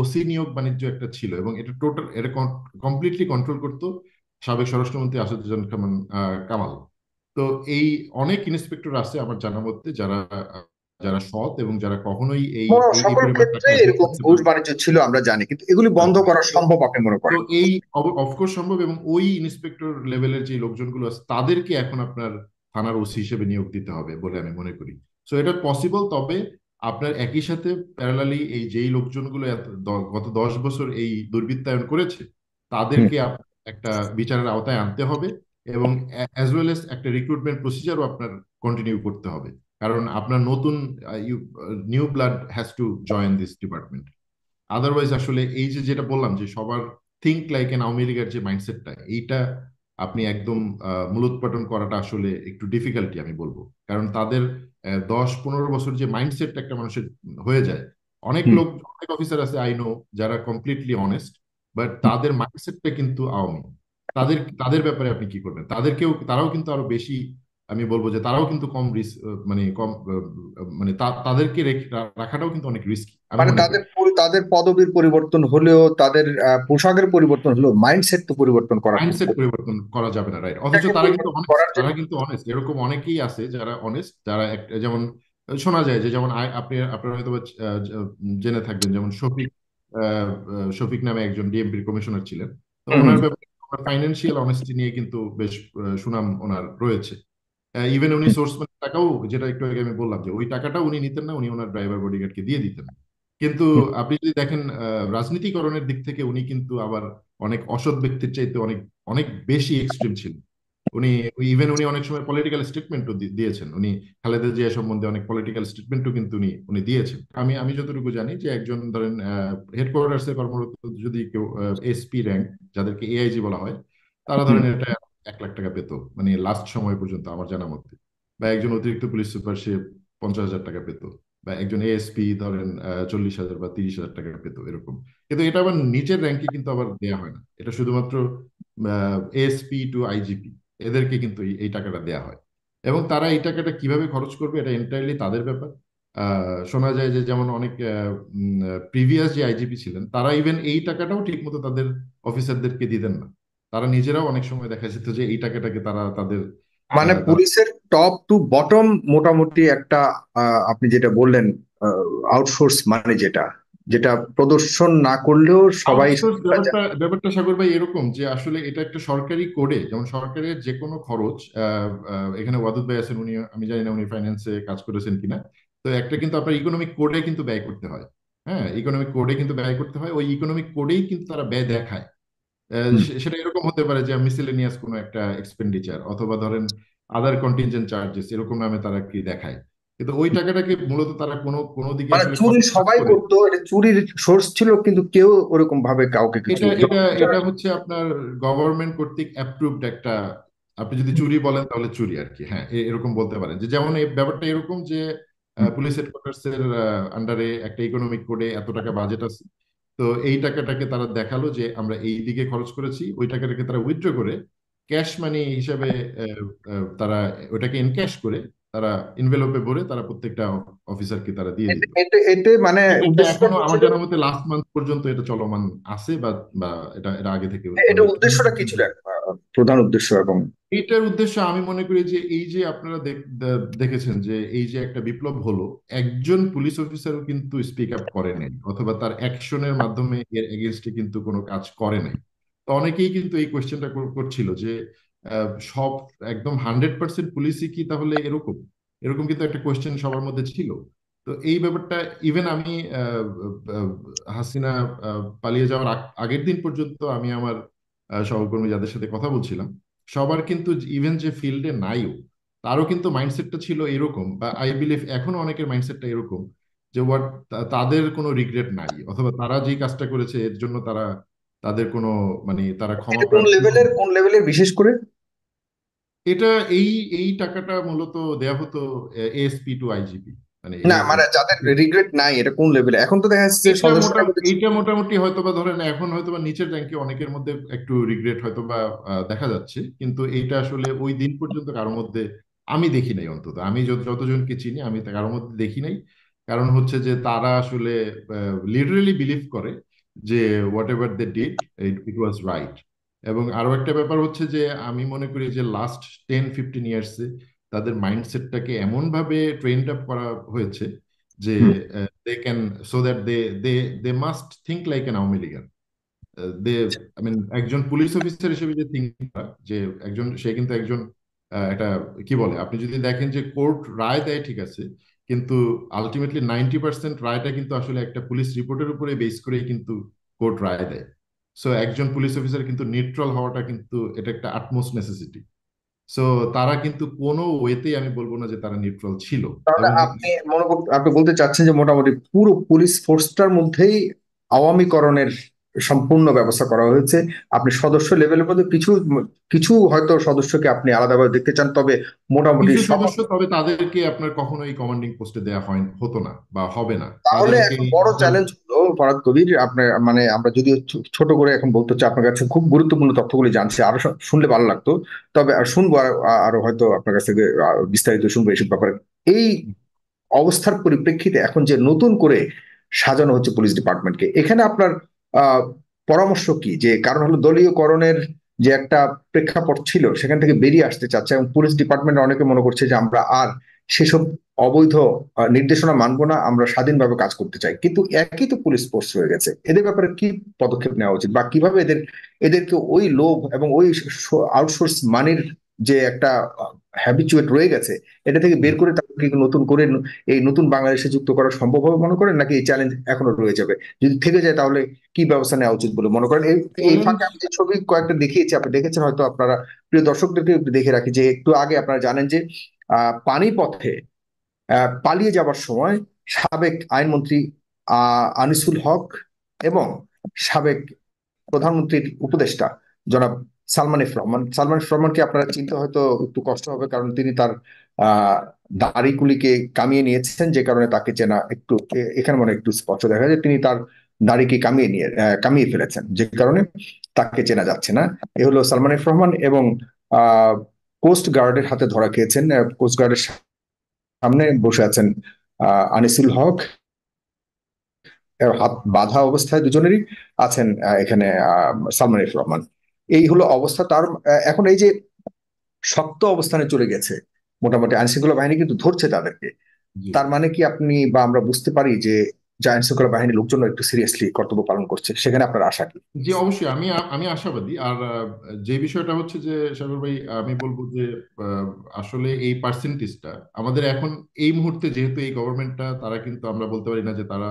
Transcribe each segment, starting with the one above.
OC নিয়োগ বাণিজ্য একটা ছিল এবং এটা টোটাল এটা কমপ্লিটলি কন্ট্রোল করতো সাবেক স্বরাষ্ট্রমন্ত্রী আসাদুজ্জান কামান কামাল তো এই অনেক ইন্সপেক্টর আছে আমার জানা মধ্যে যারা যারা সৎ এবং যারা কখনোই এই ঘুষ বাণিজ্য ছিল আমরা জানি কিন্তু এগুলি বন্ধ হ্যাঁ। করা সম্ভব আপনি মনে করেন এই অফকোর্স সম্ভব এবং ওই ইন্সপেক্টর লেভেলের যে লোকজনগুলো আছে তাদেরকে এখন আপনার থানার ওসি হিসেবে নিয়োগ দিতে হবে বলে আমি মনে করি সো এটা পসিবল তবে আপনার একই সাথে প্যারালালি এই যেই লোকজনগুলো গত দশ বছর এই দুর্বৃত্তায়ন করেছে তাদেরকে একটা বিচারের আওতায় আনতে হবে এবং অ্যাজ ওয়েল এস একটা রিক্রুটমেন্ট প্রসিজারও আপনার কন্টিনিউ করতে হবে কারণ আপনার নতুন new blood has to join this department otherwise আসলে এই যে যেটা বললাম যে সবার থিঙ্ক লাইক এন আওয়ামী লীগের যে মাইন্ডসেটটা এইটা আপনি একদম মূলোৎপাটন করাটা আসলে একটু ডিফিকাল্টি আমি বলবো কারণ তাদের দশ পনেরো বছর যে মাইন্ডসেটটা একটা মানুষের হয়ে যায় অনেক লোক অনেক অফিসার আছে আই নো যারা কমপ্লিটলি অনেস্ট বাট তাদের মাইন্ডসেটটা কিন্তু আওয়ামী তাদের তাদের ব্যাপারে আপনি কি করবেন তাদেরকেও তারাও কিন্তু আরো বেশি আমি বলবো যে তারাও কিন্তু কম রিস্ক মানে কম মানে তাদেরকে রাখাটাও কিন্তু অনেক রিস্কি মানে তাদের তাদের পদবীর পরিবর্তন হলেও তাদের পোশাকের পরিবর্তন হলেও মাইন্ডসেট তো পরিবর্তন করা মাইন্ডসেট পরিবর্তন করা যাবে না রাইট অথচ তারা কিন্তু তারা কিন্তু অনেস্ট এরকম অনেকেই আছে যারা অনেস্ট যারা যেমন শোনা যায় যে যেমন আপনি আপনারা হয়তো জেনে থাকবেন যেমন শফিক শফিক নামে একজন ডিএমপির কমিশনার ছিলেন ওনার ফাইন্যান্সিয়াল অনেস্টি নিয়ে কিন্তু বেশ সুনাম ওনার রয়েছে ইভেন উনি সোর্স মানে টাকাও যেটা একটু আগে আমি বললাম যে ওই টাকাটা উনি নিতেন না উনি ওনার ড্রাইভার বডিগার্ডকে দিয়ে দিতেন কিন্তু আপনি যদি দেখেন রাজনীতিকরণের দিক থেকে উনি কিন্তু আবার অনেক অসৎ ব্যক্তির চাইতে অনেক অনেক বেশি এক্সট্রিম ছিল উনি ইভেন উনি অনেক সময় পলিটিক্যাল স্টেটমেন্টও দিয়েছেন উনি খালেদা জিয়া সম্বন্ধে অনেক পলিটিক্যাল স্টেটমেন্টও কিন্তু উনি উনি দিয়েছেন আমি আমি যতটুকু জানি যে একজন ধরেন হেডকোয়ার্টার্স এ কর্মরত যদি কেউ এসপি র্যাঙ্ক যাদেরকে এআইজি বলা হয় তারা ধরেন এটা এক লাখ টাকা পেত মানে লাস্ট সময় পর্যন্ত আমার জানা মতে বা একজন অতিরিক্ত পুলিশ সুপার সে পঞ্চাশ হাজার টাকা পেত বা একজন এএসপি ধরেন চল্লিশ হাজার বা তিরিশ হাজার টাকা পেত এরকম কিন্তু এটা আবার নিচের র্যাঙ্কে কিন্তু আবার দেয়া হয় না এটা শুধুমাত্র এএসপি টু আইজিপি এদেরকে কিন্তু এই টাকাটা দেয়া হয় এবং তারা এই টাকাটা কিভাবে খরচ করবে এটা এন্টায়ারলি তাদের ব্যাপার শোনা যায় যে যেমন অনেক প্রিভিয়াস যে আইজিপি ছিলেন তারা ইভেন এই টাকাটাও ঠিক মতো তাদের অফিসারদেরকে দিতেন না তারা নিজেরাও অনেক সময় দেখা যেত যে এই টাকাটাকে তারা তাদের মানে পুলিশের টপ টু বটম মোটামুটি একটা আপনি যেটা বললেন আউটসোর্স মানে যেটা যেটা প্রদর্শন না করলেও সবাই ব্যাপারটা সাগর ভাই এরকম যে আসলে এটা একটা সরকারি কোডে যেমন সরকারের যে কোনো খরচ এখানে ওয়াদুদ ভাই আছেন উনি আমি জানি না উনি ফাইন্যান্সে কাজ করেছেন কিনা তো একটা কিন্তু আপনার ইকোনমিক কোডে কিন্তু ব্যয় করতে হয় হ্যাঁ ইকোনমিক কোডে কিন্তু ব্যয় করতে হয় ওই ইকোনমিক কোডেই কিন্তু তারা ব্যয় দেখায় সেটা এরকম হতে পারে যে মিসেলেনিয়াস কোনো একটা এক্সপেন্ডিচার অথবা ধরেন আদার কন্টিনজেন্ট চার্জেস এরকম নামে তারা কি দেখায় কিন্তু ওই টাকাটাকে মূলত তারা কোনো কোনো দিকে মানে চুরি সবাই করতো এটা চুরির সোর্স ছিল কিন্তু কেউ ওরকম ভাবে কাউকে কিছু এটা এটা এটা হচ্ছে আপনার গভর্নমেন্ট কর্তৃক অ্যাপ্রুভড একটা আপনি যদি চুরি বলেন তাহলে চুরি আর কি হ্যাঁ এরকম বলতে পারেন যে যেমন এই ব্যাপারটা এরকম যে পুলিশ হেডকোয়ার্টার্স এর আন্ডারে একটা ইকোনমিক কোডে এত টাকা বাজেট আছে তো এই টাকাটাকে তারা দেখালো যে আমরা এই দিকে খরচ করেছি ওই টাকাটাকে তারা উইথড্র করে ক্যাশ মানি হিসাবে তারা ওটাকে ইনক্যাশ করে তারা ইনভেলপে ভরে তারা প্রত্যেকটা অফিসারকে তারা দিয়ে এতে মানে এখনো আমার জানার মতে লাস্ট মান্থ পর্যন্ত এটা চলমান আছে বা বা এটা এটা আগে থেকে এটা উদ্দেশ্যটা কি ছিল প্রধান উদ্দেশ্য এবং এটার উদ্দেশ্য আমি মনে করি যে এই যে আপনারা দেখেছেন যে এই যে একটা বিপ্লব হলো একজন পুলিশ অফিসারও কিন্তু স্পিক আপ করে নাই অথবা তার অ্যাকশনের মাধ্যমে এর এগেনস্টে কিন্তু কোনো কাজ করে নাই তো অনেকেই কিন্তু এই কোয়েশ্চেনটা করছিল যে সব একদম হান্ড্রেড পার্সেন্ট পুলিশই কি তাহলে এরকম এরকম কিন্তু একটা কোয়েশ্চেন সবার মধ্যে ছিল তো এই ব্যাপারটা ইভেন আমি হাসিনা পালিয়ে যাওয়ার আগের দিন পর্যন্ত আমি আমার সহকর্মী যাদের সাথে কথা বলছিলাম সবার কিন্তু ইভেন যে ফিল্ডে নাইও তারও কিন্তু মাইন্ডসেটটা ছিল এরকম বা আই বিলিভ এখন অনেকের মাইন্ডসেটটা এরকম যে ওয়াট তাদের কোনো রিগ্রেট নাই অথবা তারা যে কাজটা করেছে এর জন্য তারা তাদের কোনো মানে তারা ক্ষমা কোন লেভেলের কোন লেভেলের বিশেষ করে এটা এই এই টাকাটা মূলত দেয়া হতো এএসপি টু আইজিপি মানে না মানে যাদের রিগ্রেট নাই এটা কোন লেভেলে এখন তো দেখা যাচ্ছে এটা মোটামুটি হয়তো বা ধরেন এখন হয়তো বা নিচের ব্যাংকে অনেকের মধ্যে একটু রিগ্রেট হয়তো বা দেখা যাচ্ছে কিন্তু এইটা আসলে ওই দিন পর্যন্ত কারোর মধ্যে আমি দেখি নাই অন্তত আমি যতজনকে চিনি আমি কারোর মধ্যে দেখি নাই কারণ হচ্ছে যে তারা আসলে লিটারেলি বিলিভ করে যে whatever they did it was right এবং আরো একটা ব্যাপার হচ্ছে যে আমি মনে করি যে লাস্ট টেন ফিফটিন ইয়ার্সে তাদের মাইন্ডসেটটাকে ভাবে ট্রেন্ড আপ করা হয়েছে যে they can so that they they they must think like an Awami Leaguer they I mean একজন পুলিশ অফিসার হিসেবে যে থিঙ্ক যে একজন সে কিন্তু একজন এটা কি বলে আপনি যদি দেখেন যে কোর্ট রায় দেয় ঠিক আছে কিন্তু আলটিমেটলি নাইনটি পার্সেন্ট রায়টা কিন্তু আসলে একটা পুলিশ রিপোর্টের উপরে বেস করেই কিন্তু কোর্ট রায় দেয় সো একজন পুলিশ অফিসার কিন্তু নিউট্রাল হওয়াটা কিন্তু এটা একটা আটমোস্ট নেসেসিটি সো তারা কিন্তু কোনো ওয়েতেই আমি বলবো না যে তারা নিউট্রাল ছিল আপনি মনে আপনি বলতে চাচ্ছেন যে মোটামুটি পুরো পুলিশ ফোর্সটার মধ্যেই আওয়ামীকরণের সম্পূর্ণ ব্যবস্থা করা হয়েছে আপনি সদস্য লেভেলের মধ্যে কিছু কিছু হয়তো সদস্যকে আপনি আলাদাভাবে দেখতে চান তবে মোটামুটি সদস্য তবে তাদেরকে আপনার কখনো এই কমান্ডিং পোস্টে দেয়া হয় হতো না বা হবে না তাহলে বড় চ্যালেঞ্জ হলো ফরাদ কবির আপনার মানে আমরা যদি ছোট করে এখন বলতে হচ্ছে আপনার কাছে খুব গুরুত্বপূর্ণ তথ্যগুলি জানছি আরো শুনলে ভালো লাগতো তবে আর শুনবো আরো হয়তো আপনার কাছ থেকে বিস্তারিত শুনবো এইসব ব্যাপারে এই অবস্থার পরিপ্রেক্ষিতে এখন যে নতুন করে সাজানো হচ্ছে পুলিশ ডিপার্টমেন্টকে এখানে আপনার পরামর্শ কি যে কারণ হলো দলীয়করণের যে একটা প্রেক্ষাপট ছিল সেখান থেকে বেরিয়ে আসতে চাচ্ছে এবং পুলিশ ডিপার্টমেন্ট অনেকে মনে করছে যে আমরা আর সেসব অবৈধ নির্দেশনা মানব না আমরা স্বাধীনভাবে কাজ করতে চাই কিন্তু একই তো পুলিশ ফোর্স হয়ে গেছে এদের ব্যাপারে কি পদক্ষেপ নেওয়া উচিত বা কিভাবে এদের এদেরকে ওই লোভ এবং ওই আউটসোর্স মানির যে একটা হ্যাবিচুয়েট রয়ে গেছে এটা থেকে বের করে তাদেরকে নতুন করে এই নতুন বাংলাদেশে যুক্ত করা সম্ভব হবে মনে করেন নাকি এই চ্যালেঞ্জ এখনো রয়ে যাবে যদি থেকে যায় তাহলে কি ব্যবস্থা নেওয়া উচিত বলে মনে করেন এই ফাঁকে আমি যে ছবি কয়েকটা দেখিয়েছি আপনি দেখেছেন হয়তো আপনারা প্রিয় দর্শকদেরকে দেখে রাখি যে একটু আগে আপনারা জানেন যে আহ পানিপথে পালিয়ে যাবার সময় সাবেক আইনমন্ত্রী আহ আনিসুল হক এবং সাবেক প্রধানমন্ত্রীর উপদেষ্টা জনাব সালমান এফ রহমান সালমান এফ রহমানকে আপনারা চিনতে হয়তো একটু কষ্ট হবে কারণ তিনি তার দাড়িগুলিকে কামিয়ে নিয়েছেন যে কারণে তাকে চেনা একটু এখানে মনে একটু স্পষ্ট দেখা যায় তিনি তার দাড়িকে কামিয়ে নিয়ে কামিয়ে ফেলেছেন যে কারণে তাকে চেনা যাচ্ছে না এ হলো সালমান এফ রহমান এবং কোস্ট গার্ডের হাতে ধরা খেয়েছেন কোস্ট গার্ডের সামনে বসে আছেন আনিসুল হক হাত বাধা অবস্থায় দুজনেরই আছেন এখানে সালমান এফ রহমান এই হলো অবস্থা তার এখন এই যে শক্ত অবস্থানে চলে গেছে মোটামুটি আইন আইনশৃঙ্খলা বাহিনী কিন্তু ধরছে তাদেরকে তার মানে কি আপনি বা আমরা বুঝতে পারি যে যে আইন শৃঙ্খলা বাহিনী লোকজন একটু সিরিয়াসলি কর্তব্য পালন করছে সেখানে আপনার আশা কি জি অবশ্যই আমি আমি আশাবাদী আর যে বিষয়টা হচ্ছে যে সাগর ভাই আমি বলবো যে আসলে এই পার্সেন্টেজটা আমাদের এখন এই মুহূর্তে যেহেতু এই গভর্নমেন্টটা তারা কিন্তু আমরা বলতে পারি না যে তারা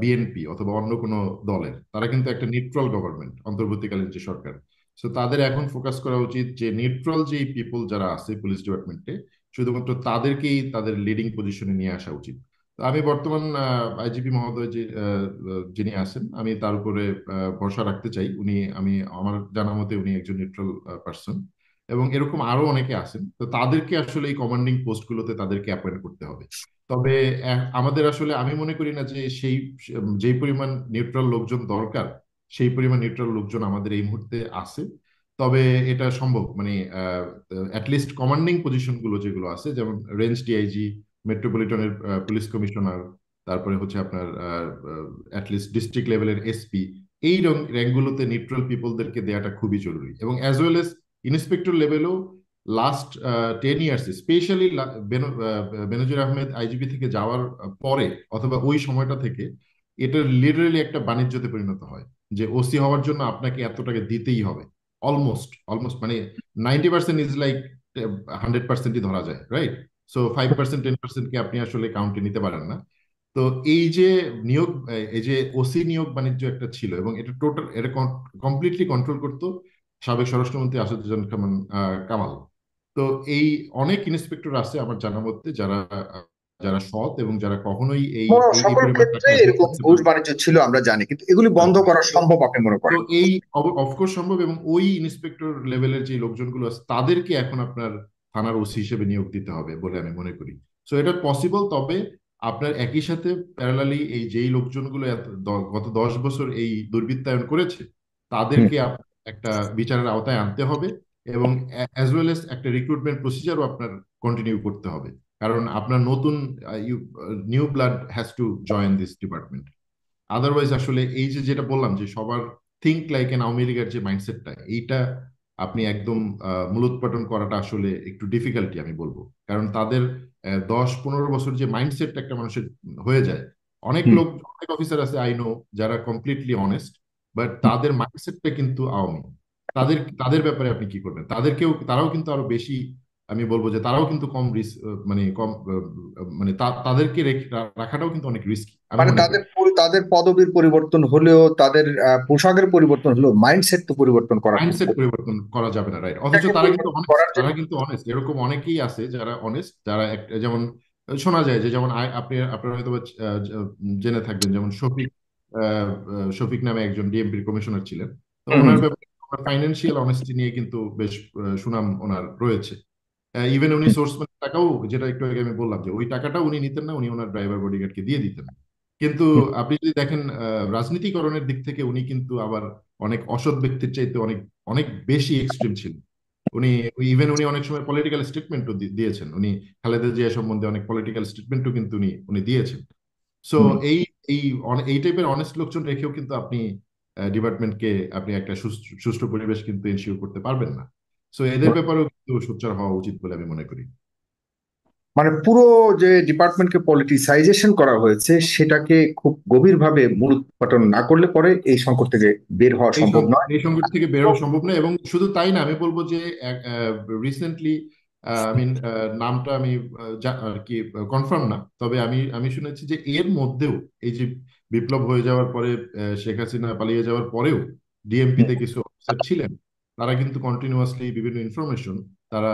বিএনপি অথবা অন্য কোনো দলের তারা কিন্তু একটা নিউট্রাল গভর্নমেন্ট অন্তর্বর্তীকালীন যে সরকার সো তাদের এখন ফোকাস করা উচিত যে নিউট্রাল যে পিপল যারা আছে পুলিশ ডিপার্টমেন্টে শুধুমাত্র তাদেরকেই তাদের লিডিং পজিশনে নিয়ে আসা উচিত আমি বর্তমান আইজিপি মহোদয় যে যিনি আছেন আমি তার উপরে ভরসা রাখতে চাই উনি আমি আমার জানা মতে উনি একজন নিউট্রাল পার্সন এবং এরকম আরো অনেকে আছেন তো তাদেরকে আসলে এই কমান্ডিং পোস্ট গুলোতে তাদেরকে অ্যাপয়েন্ট করতে হবে তবে আমাদের আসলে আমি মনে করি না যে সেই যেই পরিমাণ নিউট্রাল লোকজন দরকার সেই পরিমাণ নিউট্রাল লোকজন আমাদের এই মুহূর্তে আছে তবে এটা সম্ভব মানে অ্যাটলিস্ট কমান্ডিং পজিশন গুলো যেগুলো আছে যেমন রেঞ্জ ডিআইজি মেট্রোপলিটনের পুলিশ কমিশনার তারপরে হচ্ছে আপনার অ্যাটলিস্ট ডিস্ট্রিক্ট লেভেলের এসপি এই র্যাঙ্কগুলোতে নিউট্রাল পিপলদেরকে দেওয়াটা খুবই জরুরি এবং অ্যাজ ওয়েল এস ইন্সপেক্টর লেভেলও last ten years specially Benazir Ahmed IGP থেকে যাওয়ার পরে অথবা ওই সময়টা থেকে এটা লিটারেলি একটা বাণিজ্যতে পরিণত হয় যে ওসি হওয়ার জন্য আপনাকে এত টাকা দিতেই হবে অলমোস্ট অলমোস্ট মানে ninety percent is like hundred পার্সেন্টই ধরা যায় right so five percent ten পার্সেন্টকে আপনি আসলে কাউন্টে নিতে পারেন না তো এই যে নিয়োগ এই যে ওসি নিয়োগ বাণিজ্য একটা ছিল এবং এটা টোটাল এটা কমপ্লিটলি কন্ট্রোল করতো সাবেক স্বরাষ্ট্রমন্ত্রী আসাদুজ্জান কামান কামাল তো এই অনেক ইন্সপেক্টর আছে আমার জানা মধ্যে যারা যারা সৎ এবং যারা কখনোই এই ঘুষ বাণিজ্য ছিল আমরা জানি কিন্তু এগুলি বন্ধ হ্যাঁ। করা সম্ভব আপনি মনে করেন এই অফকোর্স সম্ভব এবং ওই ইন্সপেক্টর লেভেলের যে লোকজনগুলো আছে তাদেরকে এখন আপনার থানার ওসি হিসেবে নিয়োগ দিতে হবে বলে আমি মনে করি সো এটা পসিবল তবে আপনার একই সাথে প্যারালালি এই যেই লোকজনগুলো গত দশ বছর এই দুর্বৃত্তায়ন করেছে তাদেরকে একটা বিচারের আওতায় আনতে হবে এবং অ্যাজ ওয়েল এস একটা রিক্রুটমেন্ট প্রসিজারও আপনার কন্টিনিউ করতে হবে কারণ আপনার নতুন new blood has to join this department otherwise আসলে এই যে যেটা বললাম যে সবার থিঙ্ক লাইক এন আওয়ামী লীগের যে মাইন্ডসেটটা এইটা আপনি একদম মূলোৎপাটন করাটা আসলে একটু ডিফিকাল্টি আমি বলবো কারণ তাদের দশ পনেরো বছর যে মাইন্ডসেটটা একটা মানুষের হয়ে যায় অনেক লোক অনেক অফিসার আছে আই নো যারা কমপ্লিটলি অনেস্ট বাট তাদের মাইন্ডসেটটা কিন্তু আওয়ামী তাদের তাদের ব্যাপারে আপনি কি করবেন তাদেরকেও তারাও কিন্তু আরো বেশি আমি বলবো যে তারাও কিন্তু কম রিস্ক মানে কম মানে তাদেরকে রাখাটাও কিন্তু অনেক রিস্কি মানে তাদের তাদের পদবীর পরিবর্তন হলেও তাদের পোশাকের পরিবর্তন হলেও মাইন্ডসেট তো পরিবর্তন করা মাইন্ডসেট পরিবর্তন করা যাবে না রাইট অথচ তারা কিন্তু তারা কিন্তু অনেস্ট এরকম অনেকেই আছে যারা অনেস্ট যারা যেমন শোনা যায় যে যেমন আপনি আপনারা হয়তো জেনে থাকবেন যেমন শফিক শফিক নামে একজন ডিএমপির কমিশনার ছিলেন তো ওনার ফাইন্যান্সিয়াল অনেস্টি নিয়ে কিন্তু বেশ সুনাম ওনার রয়েছে ইভেন উনি সোর্স মানে টাকাও যেটা একটু আগে আমি বললাম যে ওই টাকাটা উনি নিতেন না উনি ওনার ড্রাইভার বডিগার্ডকে দিয়ে দিতেন কিন্তু আপনি যদি দেখেন রাজনীতিকরণের দিক থেকে উনি কিন্তু আবার অনেক অসৎ ব্যক্তির চাইতে অনেক অনেক বেশি এক্সট্রিম ছিলেন উনি ইভেন উনি অনেক সময় পলিটিক্যাল স্টেটমেন্টও দিয়েছেন উনি খালেদা জিয়া সম্বন্ধে অনেক পলিটিক্যাল স্টেটমেন্টও কিন্তু উনি উনি দিয়েছেন সো এই এই এই টাইপের অনেস্ট লোকজন রেখেও কিন্তু আপনি ডিপার্টমেন্টকে আপনি একটা সুষ্ঠু পরিবেশ কিন্তু এনশিওর করতে পারবেন না সো এদের ব্যাপারেও কিন্তু সোচ্চার হওয়া উচিত বলে আমি মনে করি মানে পুরো যে ডিপার্টমেন্টকে পলিটিসাইজেশন করা হয়েছে সেটাকে খুব গভীরভাবে মূল উৎপাদন না করলে পরে এই সংকট থেকে বের হওয়া সম্ভব নয় এই সংকট থেকে বের হওয়া আচ্ছা। সম্ভব নয় এবং শুধু তাই না আমি বলবো যে রিসেন্টলি আমি নামটা আমি আর কি কনফার্ম না তবে আমি আমি শুনেছি যে এর মধ্যেও এই যে বিপ্লব হয়ে যাওয়ার পরে শেখ হাসিনা পালিয়ে যাওয়ার পরেও ডিএমপিতে কিছু অফিসার ছিলেন তারা কিন্তু কন্টিনিউয়াসলি বিভিন্ন ইনফরমেশন তারা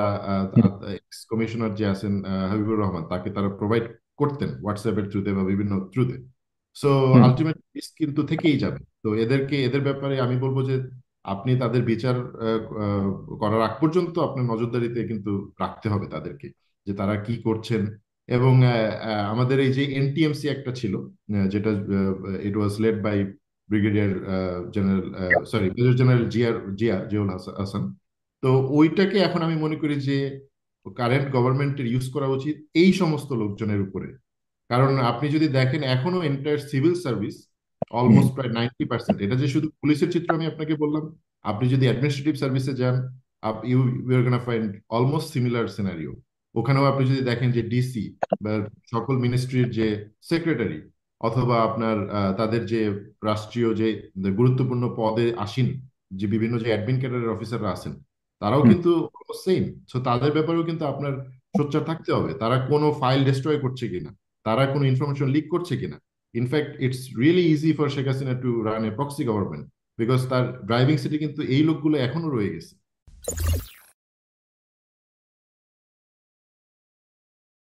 এক্স কমিশনার যে আছেন হাবিবুর রহমান তাকে তারা প্রোভাইড করতেন হোয়াটসঅ্যাপের থ্রুতে বা বিভিন্ন থ্রুতে সো আলটিমেট কিন্তু থেকেই যাবে তো এদেরকে এদের ব্যাপারে আমি বলবো যে আপনি তাদের বিচার করার আগ পর্যন্ত আপনার নজরদারিতে কিন্তু রাখতে হবে তাদেরকে যে তারা কি করছেন এবং আমাদের এই যে এনটিএমসি একটা ছিল যেটা it was led by brigadier general sorry major general জিয়ার জিয়া জিয়াউল হাসান তো ওইটাকে এখন আমি মনে করি যে কারেন্ট গভর্নমেন্টের ইউজ করা উচিত এই সমস্ত লোকজনের উপরে কারণ আপনি যদি দেখেন এখনো এন্টায়ার সিভিল সার্ভিস অলমোস্ট প্রায় নাইনটি পার্সেন্ট এটা যে শুধু পুলিশের চিত্র আমি আপনাকে বললাম আপনি যদি অ্যাডমিনিস্ট্রেটিভ সার্ভিসে যান আপ you you are find almost similar scenario ওখানেও আপনি যদি দেখেন যে ডিসি বা সকল মিনিস্ট্রির যে সেক্রেটারি অথবা আপনার তাদের যে রাষ্ট্রীয় যে গুরুত্বপূর্ণ পদে আসেন যে বিভিন্ন যে অ্যাডমিন ক্যাডারের অফিসাররা আছেন তারাও কিন্তু সেম সো তাদের ব্যাপারেও কিন্তু আপনার সোচ্চার থাকতে হবে তারা কোনো ফাইল ডিস্ট্রয় করছে কিনা তারা কোনো ইনফরমেশন লিক করছে কিনা In fact, it's really easy for Sheikh Hasina to run a proxy government because that driving city, কিন্তু এই লোকগুলো এখনো রয়ে